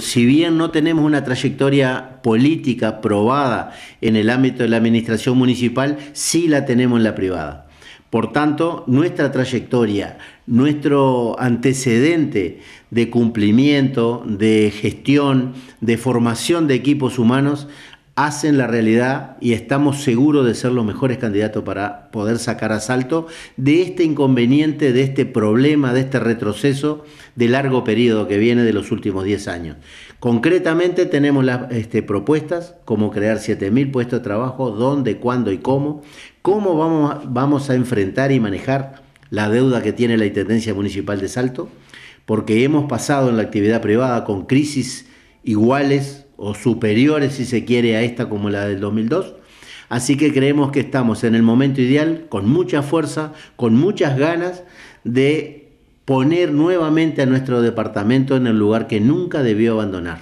si bien no tenemos una trayectoria política probada en el ámbito de la administración municipal, sí la tenemos en la privada. Por tanto, nuestra trayectoria, nuestro antecedente de cumplimiento, de gestión, de formación de equipos humanos, hacen la realidad y estamos seguros de ser los mejores candidatos para poder sacar a salto de este inconveniente, de este problema, de este retroceso de largo periodo que viene de los últimos 10 años. Concretamente tenemos las este, propuestas, como crear 7.000 puestos de trabajo, dónde, cuándo y cómo, cómo vamos a enfrentar y manejar la deuda que tiene la Intendencia Municipal de Salto, porque hemos pasado en la actividad privada con crisis iguales o superiores, si se quiere, a esta como la del 2002. Así que creemos que estamos en el momento ideal, con mucha fuerza, con muchas ganas de poner nuevamente a nuestro departamento en el lugar que nunca debió abandonar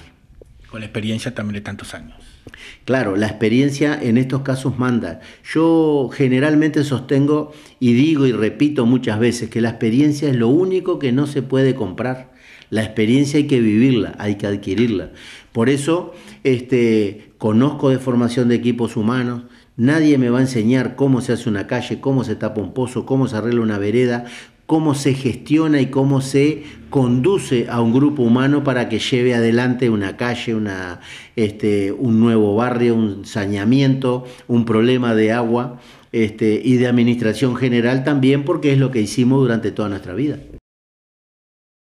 con la experiencia también de tantos años. Claro, la experiencia en estos casos manda. Yo generalmente sostengo y digo y repito muchas veces que la experiencia es lo único que no se puede comprar. La experiencia hay que vivirla, hay que adquirirla. Por eso este, conozco de formación de equipos humanos, Nadie me va a enseñar cómo se hace una calle, cómo se tapa un pozo, cómo se arregla una vereda, cómo se gestiona y cómo se conduce a un grupo humano para que lleve adelante una calle, una, este, un nuevo barrio, un saneamiento, un problema de agua este, y de administración general también, porque es lo que hicimos durante toda nuestra vida.